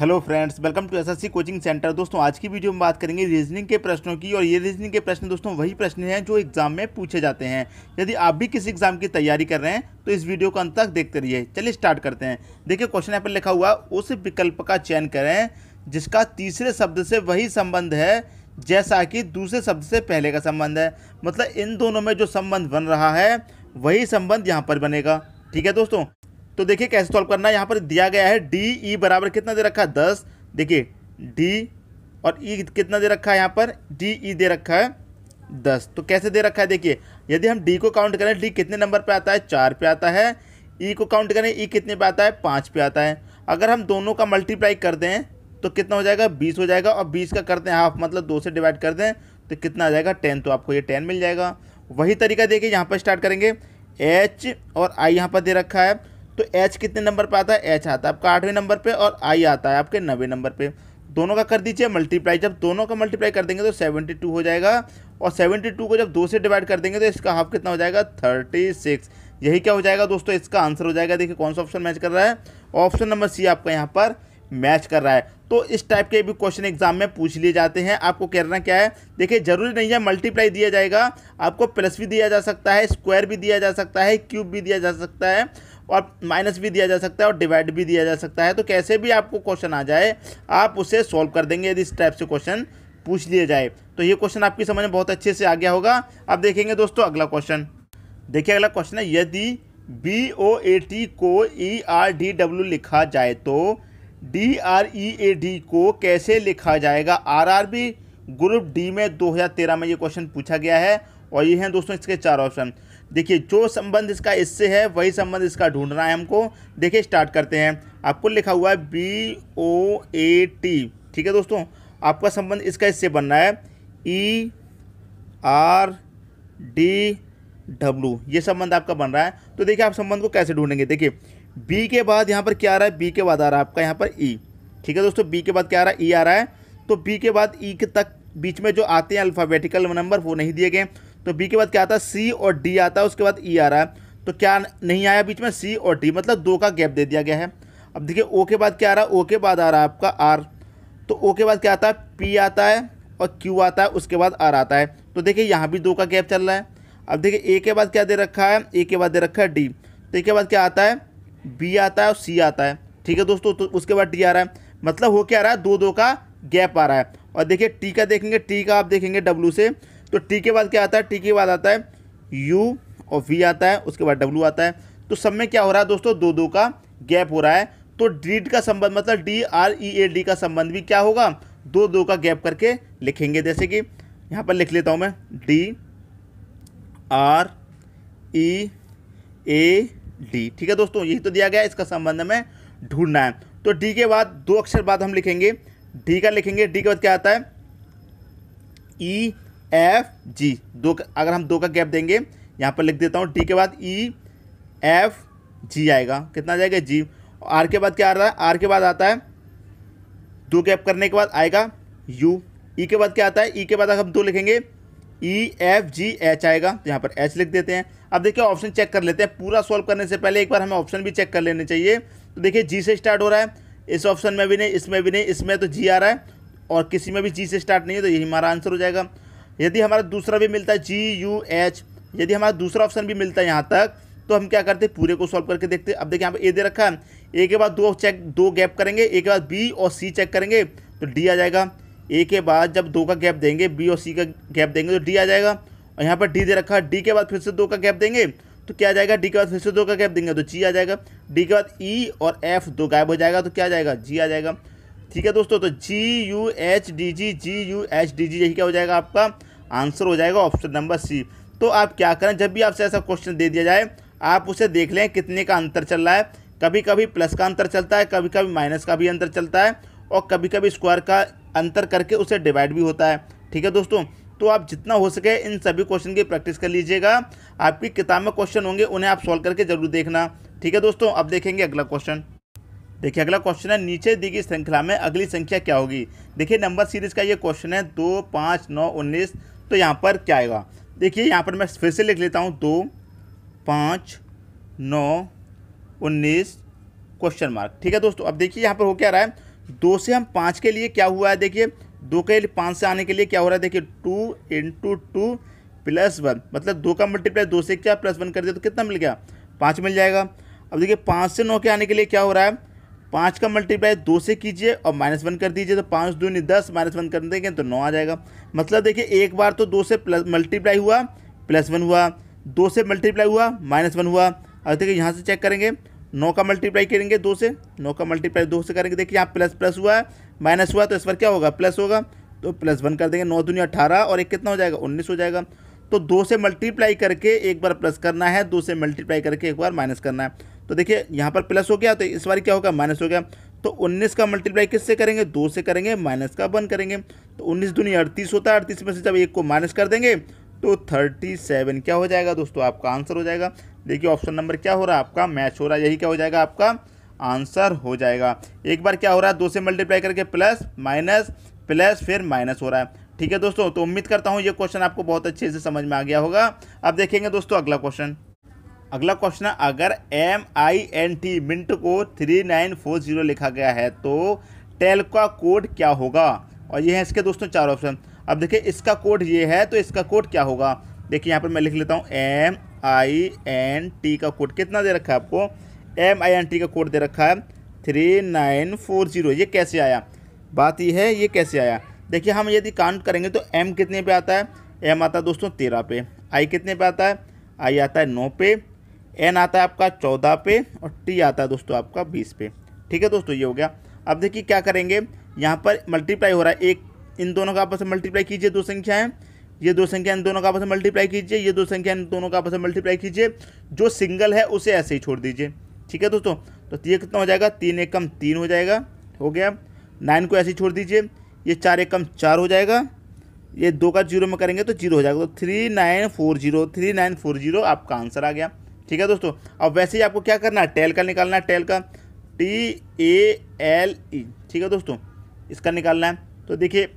hello friends welcome to SSC coaching centre दोस्तों आज की वीडियो में बात करेंगे रीजनिंग के प्रश्नों की और ये रीजनिंग के प्रश्न दोस्तों वही प्रश्न हैं जो एग्जाम में पूछे जाते हैं यदि आप भी किसी एग्जाम की तैयारी कर रहे हैं तो इस वीडियो को अंत तक देखते रहिए चलिए स्टार्ट करते हैं देखिए क्वेश्चन यहाँ पर लिखा हुआ उस विकल्प का चयन करें जिसका तीसरे शब्द से वही संबंध है जैसा कि दूसरे शब्द से पहले का संबंध है मतलब इन दोनों में जो संबंध बन रहा है वही संबंध यहाँ पर बनेगा ठीक है दोस्तों तो देखिए कैसे सॉल्व करना है यहाँ पर दिया गया है डी ई e बराबर कितना दे रखा है दस देखिए डी और ई e कितना दे रखा है यहाँ पर डी ई e दे रखा है दस तो कैसे दे रखा है देखिए यदि हम डी को काउंट करें डी कितने नंबर पर आता है चार पे आता है ई को काउंट करें ई कितने पर आता है पाँच पे आता है अगर हम दोनों का मल्टीप्लाई कर दें तो कितना हो जाएगा बीस हो जाएगा और बीस का करते हैं हाफ मतलब दो से डिवाइड कर दें तो कितना आ जाएगा टेन तो आपको ये टेन मिल जाएगा वही तरीका देखिए यहाँ पर स्टार्ट करेंगे एच और आई यहाँ पर दे रखा है तो एच कितने नंबर पर आता है एच आता है आपका आठवें नंबर पर और आई आता है आपके नवे नंबर पर दोनों का कर दीजिए मल्टीप्लाई जब दोनों का मल्टीप्लाई कर देंगे तो सेवेंटी टू हो जाएगा और सेवेंटी टू को जब दो से डिवाइड कर देंगे तो इसका हाफ कितना हो जाएगा थर्टी सिक्स यही क्या हो जाएगा दोस्तों इसका आंसर हो जाएगा देखिए कौन सा ऑप्शन मैच कर रहा है ऑप्शन नंबर सी आपका यहाँ पर मैच कर रहा है तो इस टाइप के भी क्वेश्चन एग्जाम में पूछ लिए जाते हैं आपको करना क्या है देखिए जरूरी नहीं है मल्टीप्लाई दिया जाएगा आपको प्लस भी दिया जा सकता है स्क्वायर भी दिया जा सकता है क्यूब भी दिया जा सकता है और माइनस भी दिया जा सकता है और डिवाइड भी दिया जा सकता है तो कैसे भी आपको क्वेश्चन आ जाए आप उसे सॉल्व कर देंगे यदि इस टाइप से क्वेश्चन पूछ लिए जाए तो ये क्वेश्चन आपकी समझ में बहुत अच्छे से आ गया होगा अब देखेंगे दोस्तों अगला क्वेश्चन देखिए अगला क्वेश्चन है यदि बी ओ ए टी को ई आर डी डब्ल्यू लिखा जाए तो D R E A D को कैसे लिखा जाएगा R R B group D में 2013 में ये क्वेश्चन पूछा गया है और ये हैं दोस्तों इसके चार ऑप्शन देखिए जो संबंध इसका इससे है वही संबंध इसका ढूंढना है हमको देखिए स्टार्ट करते हैं आपको लिखा हुआ है बी ओ ए टी ठीक है दोस्तों आपका संबंध इसका इससे बन रहा है ई आर डी डब्लू ये संबंध आपका बन रहा है तो देखिए आप संबंध को कैसे ढूंढेंगे देखिए बी के बाद यहाँ पर क्या आ रहा है बी के बाद आ रहा है आपका यहाँ पर ई ठीक है दोस्तों बी के बाद क्या आ रहा है ई आ रहा है तो बी के बाद ई के तक बीच में जो आते हैं अल्फ़ाबेटिकल नंबर वो नहीं दिए गए तो बी के बाद क्या आता है सी और डी आता है उसके बाद ई आ रहा है तो क्या नहीं आया बीच में सी और डी मतलब दो का गैप दे दिया गया है अब देखिए ओ के बाद क्या आ रहा है ओ के बाद आ रहा है आपका आर तो ओ के बाद क्या आता है पी आता है और क्यू आता है उसके बाद आर आता है तो देखिए यहाँ भी दो का गैप चल रहा है अब देखिए ए के बाद क्या दे रखा है ए के बाद दे रखा है डी तो ए के बाद क्या आता है बी आता है और सी आता है ठीक है दोस्तों तो उसके बाद डी आ रहा है मतलब हो क्या आ रहा है दो दो का गैप आ रहा है और देखिए टी का देखेंगे टी का आप देखेंगे डब्लू से तो टी के बाद क्या आता है टी के बाद आता है यू और वी आता है उसके बाद डब्लू आता है तो सब में क्या हो रहा है दोस्तों दो दो का गैप हो रहा है तो डीड का संबंध मतलब D R E A D का संबंध भी क्या होगा दो दो का गैप करके लिखेंगे जैसे कि यहाँ पर लिख लेता हूँ मैं D R E A D ठीक है दोस्तों यही तो दिया गया इसका संबंध में ढूंढना है तो डी के बाद दो अक्षर बाद हम लिखेंगे डी का लिखेंगे डी के बाद क्या आता है ई एफ जी दो अगर हम दो का गैप देंगे यहाँ पर लिख देता हूँ डी के बाद ई एफ जी आएगा कितना जाएगा जी आर के बाद क्या आ रहा है आर के बाद आता है दो गैप करने के बाद आएगा यू ई के बाद क्या आता है ई के बाद अगर हम दो लिखेंगे ई एफ जी एच आएगा तो यहाँ पर एच लिख देते हैं अब देखिए ऑप्शन चेक कर लेते हैं पूरा सॉल्व करने से पहले एक बार हमें ऑप्शन भी चेक कर लेने चाहिए तो देखिए जी से स्टार्ट हो रहा है इस ऑप्शन में भी नहीं इसमें भी नहीं इसमें तो जी आ रहा है और किसी में भी जी से स्टार्ट नहीं है तो यही हमारा आंसर हो जाएगा यदि हमारा दूसरा भी मिलता है जी यू एच यदि हमारा दूसरा ऑप्शन भी मिलता है यहाँ तक तो हम क्या करते हैं पूरे को सॉल्व करके देखते हैं अब देखिए यहाँ पर ए दे रखा है ए के बाद दो चेक दो गैप करेंगे ए के बाद बी और सी चेक करेंगे तो डी आ जाएगा ए के बाद जब दो का गैप देंगे बी और सी का गैप देंगे तो डी आ जाएगा और यहाँ पर डी दे रखा डी के बाद फिर से दो का गैप देंगे तो क्या आ जाएगा डी के बाद फिर से दो का गैप देंगे तो जी आ जाएगा डी के बाद ई e और एफ दो गायब हो जाएगा तो क्या आ जाएगा जी आ जाएगा ठीक है दोस्तों तो G U H D G G U H D G यही क्या हो जाएगा आपका आंसर हो जाएगा ऑप्शन नंबर सी तो आप क्या करें जब भी आपसे ऐसा क्वेश्चन दे दिया जाए आप उसे देख लें कितने का अंतर चल रहा है कभी कभी प्लस का अंतर चलता है कभी कभी माइनस का भी अंतर चलता है और कभी कभी स्क्वायर का अंतर करके उसे डिवाइड भी होता है ठीक है दोस्तों तो आप जितना हो सके इन सभी क्वेश्चन की प्रैक्टिस कर लीजिएगा आपकी किताब में क्वेश्चन होंगे उन्हें आप सॉल्व करके जरूर देखना ठीक है दोस्तों अब देखेंगे अगला क्वेश्चन देखिए अगला क्वेश्चन है नीचे दी गई श्रृंखला में अगली संख्या क्या होगी देखिए नंबर सीरीज का ये क्वेश्चन है दो पाँच नौ उन्नीस तो यहाँ पर क्या आएगा देखिए यहाँ पर मैं फिर से लिख लेता हूँ दो पाँच नौ उन्नीस क्वेश्चन मार्क ठीक है दोस्तों अब देखिए यहाँ पर हो क्या रहा है दो से हम पाँच के लिए क्या हुआ है देखिए दो के लिए पाँच से आने के लिए क्या हो रहा है देखिए two into two plus one मतलब दो का मल्टीप्लाई दो से क्या प्लस वन कर दिया तो कितना मिल गया पाँच मिल जाएगा अब देखिए पाँच से नौ के आने के लिए क्या हो रहा है पाँच का मल्टीप्लाई दो से कीजिए और माइनस वन कर दीजिए तो पाँच दो नहीं दस माइनस वन कर देंगे तो नौ आ जाएगा मतलब देखिए एक बार तो दो से प्लस मल्टीप्लाई हुआ प्लस वन हुआ दो से मल्टीप्लाई हुआ माइनस वन हुआ अब देखिए यहाँ से चेक करेंगे नौ का मल्टीप्लाई करेंगे दो से नौ का मल्टीप्लाई दो से करेंगे देखिए यहाँ प्लस प्लस हुआ है माइनस हुआ है तो इस पर क्या होगा प्लस होगा तो प्लस वन कर देंगे नौ दुनिया अठारह और एक कितना हो जाएगा उन्नीस हो जाएगा तो दो से मल्टीप्लाई करके एक बार प्लस करना है दो से मल्टीप्लाई करके एक बार माइनस करना है तो देखिए यहाँ पर प्लस हो गया तो इस बार क्या होगा माइनस हो गया तो उन्नीस का मल्टीप्लाई किससे करेंगे दो से करेंगे माइनस का वन करेंगे तो उन्नीस दुनिया अड़तीस होता है अड़तीस में से जब एक को माइनस कर देंगे तो थर्टी सेवन क्या हो जाएगा दोस्तों आपका आंसर हो जाएगा देखिए ऑप्शन नंबर क्या हो रहा है आपका मैच हो रहा है यही क्या हो जाएगा आपका आंसर हो जाएगा एक बार क्या हो रहा है दो से मल्टीप्लाई करके प्लस माइनस प्लस फिर माइनस हो रहा है ठीक है दोस्तों तो उम्मीद करता हूँ ये क्वेश्चन आपको बहुत अच्छे से समझ में आ गया होगा अब देखेंगे दोस्तों अगला क्वेश्चन अगला क्वेश्चन है अगर M I N T mint को थ्री नाइन फोर जीरो लिखा गया है तो टेल का कोड क्या होगा और ये है इसके दोस्तों चार ऑप्शन अब देखिए इसका कोड ये है तो इसका कोड क्या होगा देखिए यहाँ पर मैं लिख लेता हूँ एम आई एन टी का कोड कितना दे रखा है आपको एम आई एन टी का कोड दे रखा है थ्री नाइन फोर जीरो ये कैसे आया बात यह है ये कैसे आया देखिए हम यदि काउंट करेंगे तो एम कितने पे आता है एम आता है दोस्तों तेरह पे आई कितने पे आता है आई आता है नौ पे एन आता है आपका चौदह पे और टी आता है दोस्तों आपका बीस पे ठीक है दोस्तों ये हो गया अब देखिए क्या करेंगे यहाँ पर मल्टीप्लाई हो रहा है एक इन दोनों का आपस में मल्टीप्लाई कीजिए दो संख्याएं ये दो संख्या इन दोनों का आपस में मल्टीप्लाई कीजिए ये दो संख्या इन दोनों का आपस में मल्टीप्लाई कीजिए जो सिंगल है उसे ऐसे ही छोड़ दीजिए ठीक है दोस्तों तो ये कितना हो जाएगा तीन एक कम तीन हो जाएगा हो गया नाइन को ऐसे ही छोड़ दीजिए ये चार एक कम चार हो जाएगा ये दो का जीरो में करेंगे तो जीरो हो जाएगा तो three nine four zero three nine four zero आपका आंसर आ गया ठीक है दोस्तों अब वैसे ही आपको क्या करना है टेल का निकालना है टेल का टी ए एल ई ठीक है दोस्तों इसका निकालना है तो देखिए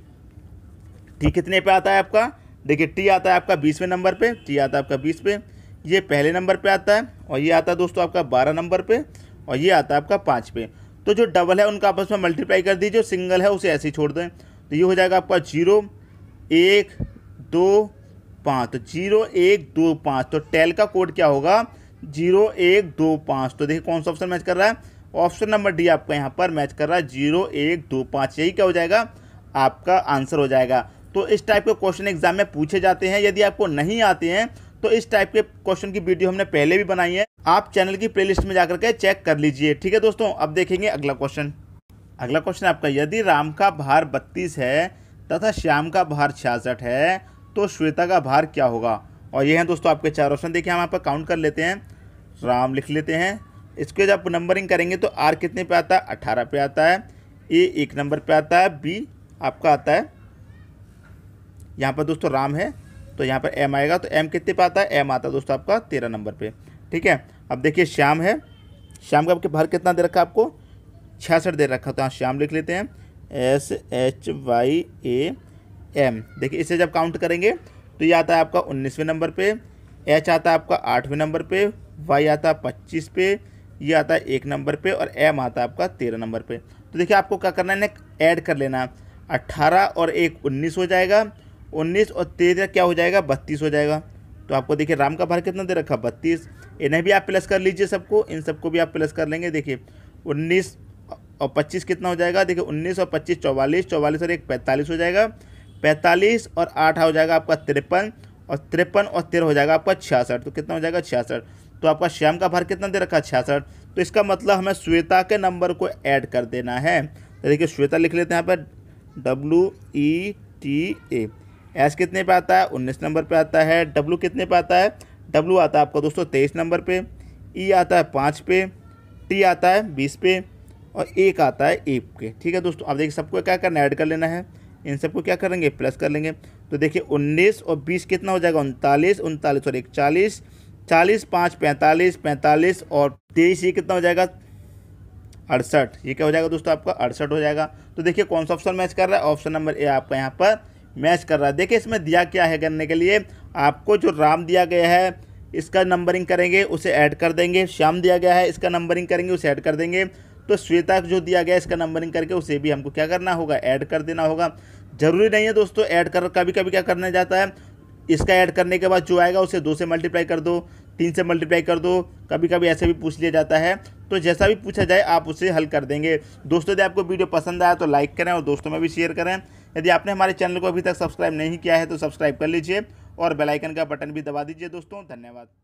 टी कितने पे आता है आपका देखिए टी आता है आपका बीसवें नंबर पे टी आता है आपका बीस पे ये पहले नंबर पे आता है और ये आता है दोस्तों आपका बारह नंबर पे और ये आता है आपका पाँच पे तो जो डबल है उनका आपस में मल्टीप्लाई कर दीजिए सिंगल है उसे ऐसे ही छोड़ दें तो ये हो जाएगा आपका जीरो एक दो पाँच तो जीरो एक दो पाँच तो टेल का कोड क्या होगा जीरो एक दो पाँच तो देखिए कौन सा ऑप्शन मैच कर रहा है ऑप्शन नंबर डी आपका यहाँ पर मैच कर रहा है जीरो एक दो पाँच यही क्या हो जाएगा आपका आंसर हो जाएगा तो इस टाइप के क्वेश्चन एग्जाम में पूछे जाते हैं यदि आपको नहीं आते हैं तो इस टाइप के क्वेश्चन की वीडियो हमने पहले भी बनाई है आप चैनल की प्लेलिस्ट में जाकर के चेक कर लीजिए ठीक है दोस्तों अब देखेंगे अगला क्वेश्चन अगला क्वेश्चन आपका यदि राम का भार बत्तीस है तथा श्याम का भार छियासठ है तो श्वेता का भार क्या होगा और ये हैं दोस्तों आपके चार ऑप्शन देखिए हम यहाँ पर काउंट कर लेते हैं राम लिख लेते हैं इसके जब नंबरिंग करेंगे तो आर कितने पे आता है अट्ठारह पे आता है ए एक नंबर पे आता है बी आपका आता है यहाँ पर दोस्तों राम है तो यहाँ पर एम आएगा तो एम कितने पर आता है एम आता है दोस्तों आपका तेरह नंबर पर ठीक है अब देखिए श्याम है श्याम का आपके भार कितना दे रखा है आपको छियासठ दे रखा तो यहाँ श्याम लिख लेते हैं S H Y A M देखिए इसे जब काउंट करेंगे तो ये आता है आपका उन्नीसवें नंबर पे एच आता है आपका आठवें नंबर पे वाई आता है पच्चीस पे ये आता है एक नंबर पे और एम आता है आपका तेरह नंबर पे तो देखिए आपको क्या करना है ना ऐड कर लेना अट्ठारह और एक उन्नीस हो जाएगा उन्नीस और तेरह क्या हो जाएगा बत्तीस हो जाएगा तो आपको देखिए राम का भार कितना दे रखा बत्तीस इन्हें भी आप प्लस कर लीजिए सबको इन सबको भी आप प्लस कर लेंगे देखिए उन्नीस और पच्चीस कितना हो जाएगा देखिए उन्नीस और पच्चीस चौवालीस चौवालीस और एक पैंतालीस हो जाएगा पैंतालीस और आठ हो जाएगा आपका तिरपन और तिरपन और तेरह हो जाएगा आपका छियासठ तो कितना हो जाएगा छियासठ तो आपका श्याम का भार कितना दे रखा है छियासठ तो इसका मतलब हमें श्वेता के नंबर को ऐड कर देना है तो देखिए श्वेता लिख लेते हैं यहाँ पर W E T A S कितने पे आता है उन्नीस नंबर पे आता है डब्लू कितने पे आता है डब्लू आता है आपका दोस्तों तेईस नंबर पे ई e आता है पाँच पे टी आता है बीस पे और एक आता है एक पे ठीक है दोस्तों आप देखिए सबको क्या करना है ऐड कर लेना है इन सबको क्या करेंगे प्लस कर लेंगे तो देखिए उन्नीस और बीस कितना हो जाएगा उनतालीस उनतालीस और एक चालीस चालीस पाँच पैंतालीस पैंतालीस और तेईस ये कितना हो जाएगा अड़सठ ये क्या हो जाएगा दोस्तों आपका अड़सठ हो जाएगा तो देखिए कौन सा ऑप्शन मैच कर रहा है ऑप्शन नंबर ए आपका यहाँ पर मैच कर रहा है देखिए इसमें दिया क्या है करने के लिए आपको जो राम दिया गया है इसका नंबरिंग करेंगे उसे ऐड कर देंगे श्याम दिया गया है इसका नंबरिंग करेंगे उसे ऐड कर देंगे तो श्वेता जो दिया गया है इसका नंबरिंग करके उसे भी हमको क्या करना होगा ऐड कर देना होगा ज़रूरी नहीं है दोस्तों ऐड कर कभी कभी क्या करने जाता है इसका ऐड करने के बाद जो आएगा उसे दो से मल्टीप्लाई कर दो तीन से मल्टीप्लाई कर दो कभी कभी ऐसे भी पूछ लिया जाता है तो जैसा भी पूछा जाए आप उसे हल कर देंगे दोस्तों यदि आपको वीडियो पसंद आया तो लाइक करें और दोस्तों में भी शेयर करें यदि आपने हमारे चैनल को अभी तक सब्सक्राइब नहीं किया है तो सब्सक्राइब कर लीजिए और बेलाइकन का बटन भी दबा दीजिए दोस्तों धन्यवाद